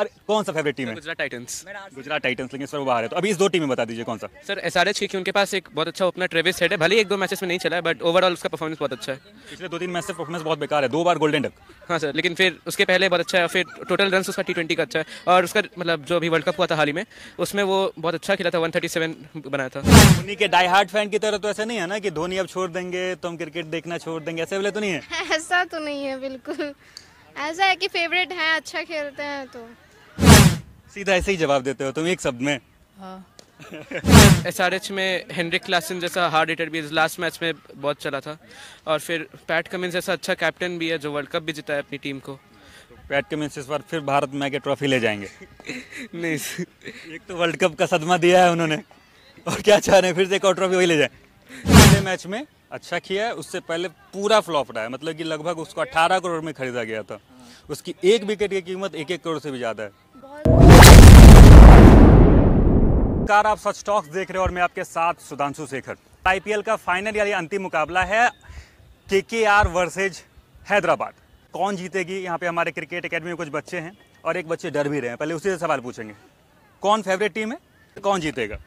अरे कौन सा फेवरेट टीम है गुजरात टाइटंस गुजरात टाइटंस लेकिन सर वो बाहर है तो अभी इस दो टीमें बता दीजिए कौन सा सर एस आर एच क्योंकि उनके पास एक बहुत अच्छा ओपनर ट्रेविस हेड है भले एक दो मैचेस में नहीं चला है बट ओवरऑल उसका परफॉर्मेंस बहुत अच्छा है पिछले दो तीन मैच से परफॉर्मेंस बहुत बेकार है दो बार गोल्डन डक हाँ सर लेकिन फिर उसके पहले बहुत अच्छा है फिर टोटल रन उसका टी का अच्छा है और उसका मतलब जो अभी वर्ल्ड कप हुआ था हाल ही में उसमें वो बहुत अच्छा खेला था वन थर्टी सेवन बनाया था धोनी के डाई हार्ट फैन की तरह तो ऐसा नहीं है ना कि धोनी अब छोड़ देंगे तो हम क्रिकेट देखना छोड़ देंगे ऐसे बोले तो नहीं है ऐसा तो नहीं है बिल्कुल ऐसा है कि फेवरेट हैं अच्छा खेलते हैं तो सीधा ऐसे ही जवाब देते हो तुम एक शब्द में हाँ। एस आर एच में हेनरिक क्लासन जैसा हार्ड हिटर भी लास्ट मैच में बहुत चला था और फिर पैट कमिंस जैसा अच्छा कैप्टन भी है जो वर्ल्ड कप भी जीता है अपनी टीम को पैट तो कमिंस इस बार फिर भारत में आके ट्रॉफी ले जाएंगे नहीं एक तो वर्ल्ड कप का सदमा दिया है उन्होंने और क्या चाह रहे हैं फिर से एक और ट्रॉफी वही ले जाए पहले मैच में अच्छा किया है उससे पहले पूरा फ्लॉप रहा है मतलब कि लगभग उसको 18 करोड़ में खरीदा गया था उसकी एक विकेट की कीमत एक एक करोड़ से भी ज़्यादा है कार आप सच स्टॉक्स देख रहे हो और मैं आपके साथ सुधांशु शेखर आईपीएल का फाइनल यानी अंतिम मुकाबला है के के आर वर्सेज हैदराबाद कौन जीतेगी यहाँ पे हमारे क्रिकेट अकेडमी में कुछ बच्चे हैं और एक बच्चे डर भी रहे हैं पहले उसी से सवाल पूछेंगे कौन फेवरेट टीम है कौन जीतेगा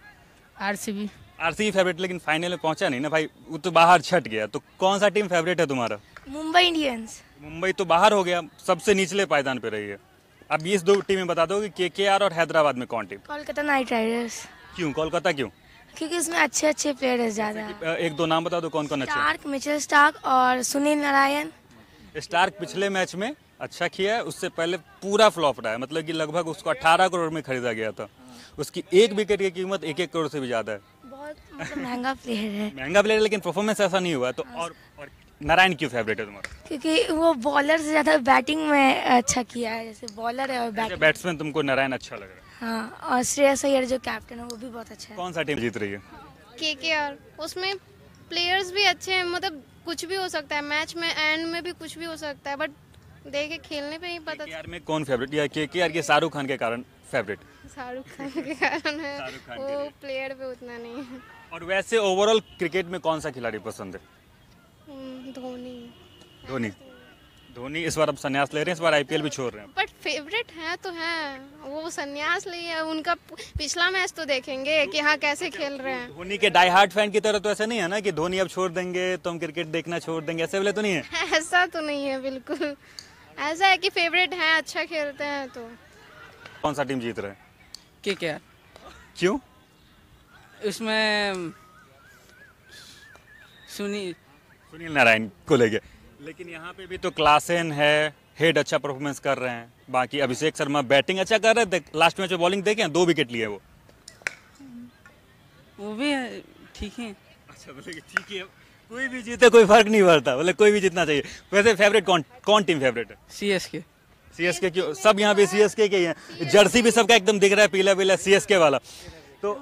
आरसीबी आरसीबी फेवरेट लेकिन फाइनल में पहुंचा नहीं ना भाई वो तो बाहर छट गया तो कौन सा टीम फेवरेट है तुम्हारा मुंबई इंडियंस मुंबई तो बाहर हो गया सबसे निचले पायदान पे रही है अब ये दो टीमें बता दो कि के और हैदराबाद में कौन टीम कोलकाता नाइट राइडर्स क्यों कोलकाता क्यों क्योंकि इसमें अच्छे अच्छे प्लेयर है ज्यादा एक दो नाम बता दो कौन कौन अच्छे स्टार्क मिचेल स्टार्क और सुनील नारायण स्टार्क पिछले मैच में अच्छा किया है उससे पहले पूरा फ्लॉप रहा है मतलब कि लगभग उसको 18 करोड़ में खरीदा गया था उसकी एक विकेट की कीमत एक एक करोड़ से भी ज़्यादा है तो महंगा प्लेयर है महंगा प्लेयर लेकिन परफॉर्मेंस ऐसा नहीं हुआ तो हाँ। और, और नारायण क्यों फेवरेट है तुम्हारा क्योंकि वो बॉलर से ज़्यादा बैटिंग में अच्छा किया है जैसे बॉलर है और बैटिंग बैट्समैन तुमको नारायण अच्छा लग रहा है हाँ और श्रेयस अय्यर जो कैप्टन है वो भी बहुत अच्छा है कौन सा टीम जीत रही है के के आर उसमें प्लेयर्स भी अच्छे हैं मतलब कुछ भी हो सकता है मैच में एंड में भी कुछ भी हो सकता है बट देखे खेलने पे ही पता यार में कौन फेवरेट या के के आर के शाहरुख खान के कारण फेवरेट शाहरुख खान के कारण है वो प्लेयर पे उतना नहीं है और वैसे ओवरऑल क्रिकेट में कौन सा खिलाड़ी पसंद है हम्म, धोनी धोनी धोनी इस बार अब संन्यास ले रहे हैं इस बार आईपीएल भी छोड़ रहे हैं बट फेवरेट हैं तो हैं वो संन्यास लिए उनका पिछला मैच तो देखेंगे कि हाँ कैसे खेल रहे हैं धोनी के डाई हार्ट फैन की तरह तो ऐसा नहीं है ना कि धोनी अब छोड़ देंगे तो हम क्रिकेट देखना छोड़ देंगे ऐसे वाले तो नहीं है ऐसा तो नहीं है बिल्कुल ऐसा है कि फेवरेट हैं अच्छा खेलते हैं तो कौन सा टीम जीत रहा है के क्यों उसमें सुनील सुनील नारायण को लेके लेकिन यहाँ पे भी तो क्लासेन है हेड अच्छा परफॉर्मेंस कर रहे हैं बाकी अभिषेक शर्मा बैटिंग अच्छा कर रहे हैं लास्ट मैच में बॉलिंग देखे दो विकेट लिए वो वो भी ठीक है अच्छा बोले ठीक है कोई भी जीते कोई फर्क नहीं पड़ता बोले कोई भी जीतना चाहिए वैसे फेवरेट कौन कौन टीम फेवरेट है सी एस के सी एस के क्यों सब यहाँ पे सी एस के ही हैं जर्सी भी सबका एकदम दिख रहा है पीला पीला सी एस के वाला तो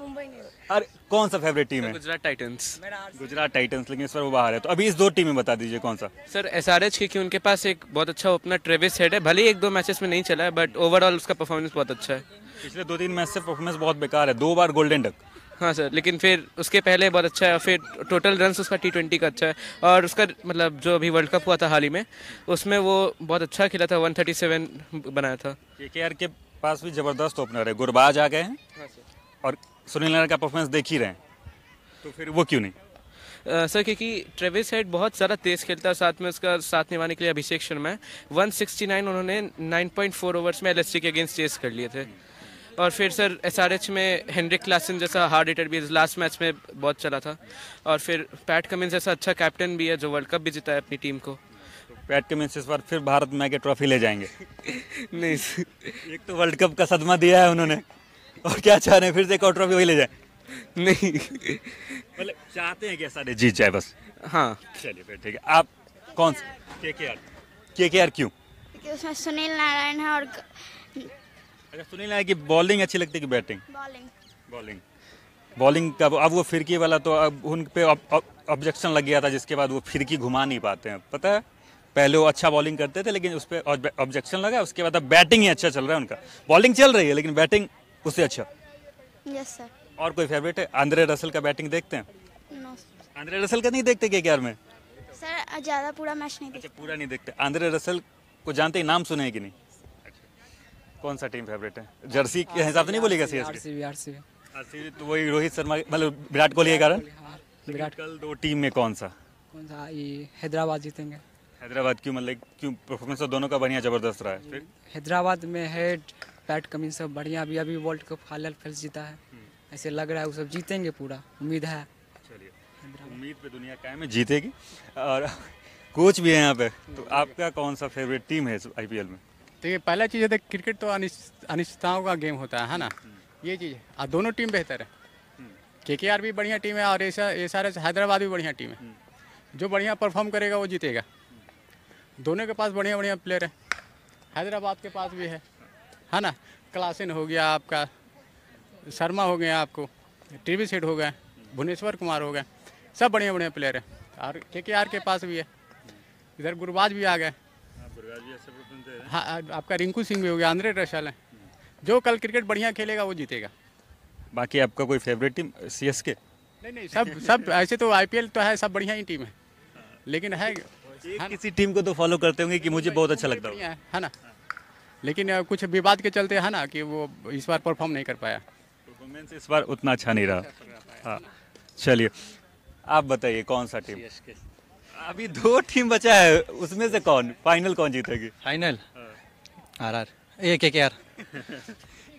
अरे कौन सा फेवरेट टीम है गुजरात टाइटंस गुजरात टाइटंस लेकिन इस पर वो बाहर है तो अभी इस दो टीम में बता दीजिए कौन सा सर एस आर एच क्योंकि उनके पास एक बहुत अच्छा ओपनर ट्रेविस हेड है भले ही एक दो मैचेस में नहीं चला है बट ओवरऑल उसका परफॉर्मेंस बहुत अच्छा है पिछले दो तीन मैच से परफॉर्मेंस बहुत बेकार है दो बार गोल्डन डक हाँ सर लेकिन फिर उसके पहले बहुत अच्छा है फिर टोटल रन उसका टी ट्वेंटी का अच्छा है और उसका मतलब जो अभी वर्ल्ड कप हुआ था हाल ही में उसमें वो बहुत अच्छा खेला था 137 बनाया था के के पास भी जबरदस्त ओपनर है गुरबाज आ गए हैं हाँ, और सुनील नारायण का परफॉर्मेंस देख ही रहे हैं तो फिर वो क्यों नहीं सर क्योंकि ट्रेविस हेड बहुत ज़्यादा तेज़ खेलता है साथ में उसका साथ निभाने के लिए अभिषेक शर्मा है 169 उन्होंने 9.4 ओवर्स में एल के अगेंस्ट चेस कर लिए थे और फिर सर एस में हेनरिक क्लासन जैसा हार्ड हिटर भी लास्ट मैच में बहुत चला था और फिर पैट कमिंस जैसा अच्छा कैप्टन भी है जो वर्ल्ड कप भी जीता है अपनी टीम को पैट तो कमिंस इस बार फिर भारत में आगे ट्रॉफी ले जाएंगे नहीं एक तो वर्ल्ड कप का सदमा दिया है उन्होंने और क्या चाह रहे हैं फिर से एक और ट्रॉफी वही ले जाए नहीं मतलब चाहते हैं कि ऐसा जीत जाए बस हाँ चलिए फिर ठीक है आप कौन सा के के आर के के आर क्यों उसमें सुनील नारायण है और अच्छा सुनील नारायण की बॉलिंग अच्छी लगती है कि बैटिंग बॉलिंग बॉलिंग बॉलिंग का अब वो फिरकी वाला तो अब उन पे ऑब्जेक्शन लग गया था जिसके बाद वो फिरकी घुमा नहीं पाते हैं पता है पहले वो अच्छा बॉलिंग करते थे लेकिन उस पर ऑब्जेक्शन लगा उसके बाद अब बैटिंग ही अच्छा चल रहा है उनका बॉलिंग चल रही है लेकिन बैटिंग उससे अच्छा यस सर और कोई फेवरेट है आंद्रे रसल का बैटिंग देखते हैं नो आंद्रे रसल का नहीं देखते क्या में सर ज़्यादा पूरा मैच नहीं अच्छा, देखते अच्छा, पूरा नहीं देखते आंद्रे रसल को जानते ही नाम सुने की नहीं अच्छा। कौन सा टीम फेवरेट है जर्सी के हिसाब से नहीं बोलेगा सीएसके आरसीबी तो वही रोहित शर्मा मतलब विराट कोहली के कारण हाँ, विराट कल दो टीम में कौन सा कौन सा ये हैदराबाद जीतेंगे हैदराबाद क्यों मतलब क्यों परफॉर्मेंस तो दोनों का बढ़िया जबरदस्त रहा है हैदराबाद में है पैट कमिंग सब बढ़िया अभी अभी वर्ल्ड कप फाइनल फर्स्ट जीता है हम्म। ऐसे लग रहा है वो सब जीतेंगे पूरा उम्मीद है उम्मीद पे दुनिया कायम है जीतेगी और कोच भी है यहाँ पे तो आपका कौन सा फेवरेट टीम है आईपीएल में देखिए तो पहला चीज़ है क्रिकेट तो अनिश्चितताओं का गेम होता है है ना हम्म। ये चीज़ और दोनों टीम बेहतर है के के आर भी बढ़िया टीम है और एस आर एस हैदराबाद भी बढ़िया टीम है हम्म। जो बढ़िया परफॉर्म करेगा वो जीतेगा दोनों के पास बढ़िया बढ़िया प्लेयर है हैदराबाद के पास भी है है ना क्लासिन हो गया आपका शर्मा हो गया आपको टी वी सेठ हो गए भुवनेश्वर कुमार हो गए सब बढ़िया बढ़िया प्लेयर हैं और के के आर के पास भी है इधर गुरबाज भी आ गए हाँ, हाँ आपका रिंकू सिंह भी हो गया आंद्रे रशाल है जो कल क्रिकेट बढ़िया खेलेगा वो जीतेगा बाकी आपका कोई फेवरेट टीम सी एस के नहीं नहीं सब सब ऐसे तो एल तो है सब बढ़िया ही टीम है लेकिन है किसी टीम को तो फॉलो करते होंगे कि मुझे बहुत अच्छा लगता है ना लेकिन कुछ विवाद के चलते है ना कि वो इस बार परफॉर्म नहीं कर पाया परफॉर्मेंस इस बार उतना अच्छा नहीं रहा हाँ, चलिए आप बताइए कौन सा टीम अभी दो टीम बचा है उसमें से कौन फाइनल कौन जीतेगी फाइनल हाँ। आर आर ए के के आर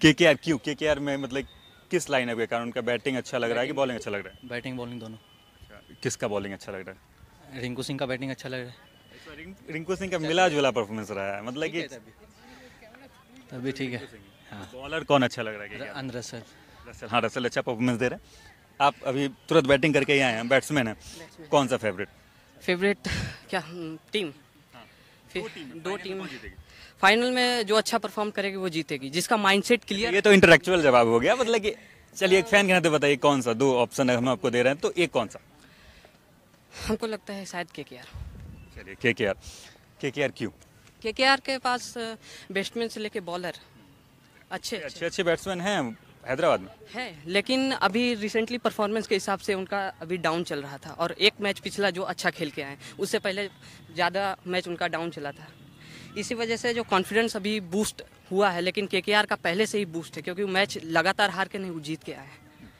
के के आर क्यों के के आर में मतलब किस लाइन अप के कारण उनका बैटिंग अच्छा लग रहा है कि बॉलिंग अच्छा लग रहा है बैटिंग बॉलिंग दोनों अच्छा, किसका बॉलिंग अच्छा लग रहा है रिंकू सिंह का बैटिंग अच्छा लग रहा है अच्छा, रिंकू सिंह का मिला जुला परफॉर्मेंस रहा है मतलब कि अभी ठीक है बॉलर हाँ। कौन अच्छा लग रहा है रसल रसल हाँ रसल अच्छा परफॉर्मेंस दे रहे हैं आप अभी तुरंत बैटिंग करके ही आए हैं बैट्समैन है कौन सा फेवरेट फेवरेट क्या टीम हम्म, हाँ, दो टीम फाइनल में जो अच्छा परफॉर्म करेगी वो जीतेगी जिसका माइंडसेट क्लियर ये तो इंटरेक्चुअल जवाब हो गया मतलब कि चलिए एक फैन के नाते बताइए कौन सा दो ऑप्शन हम आपको दे रहे हैं तो एक कौन सा हमको लगता है शायद के के आर चलिए के के आर के के आर क्यों केकेआर के पास बैट्समैन से लेके बॉलर अच्छे अच्छे अच्छे बैट्समैन हैं हैदराबाद में है लेकिन अभी रिसेंटली परफॉर्मेंस के हिसाब से उनका अभी डाउन चल रहा था और एक मैच पिछला जो अच्छा खेल के आए उससे पहले ज़्यादा मैच उनका डाउन चला था इसी वजह से जो कॉन्फिडेंस अभी बूस्ट हुआ है लेकिन के का पहले से ही बूस्ट है क्योंकि मैच लगातार हार के नहीं जीत के आए हैं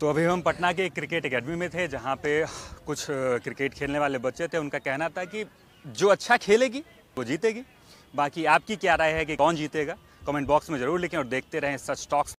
तो अभी हम पटना के क्रिकेट एकेडमी में थे जहाँ पे कुछ क्रिकेट खेलने वाले बच्चे थे उनका कहना था कि जो अच्छा खेलेगी वो जीतेगी बाकी आपकी क्या राय है कि कौन जीतेगा कमेंट बॉक्स में ज़रूर लिखें और देखते रहें सच टॉक्स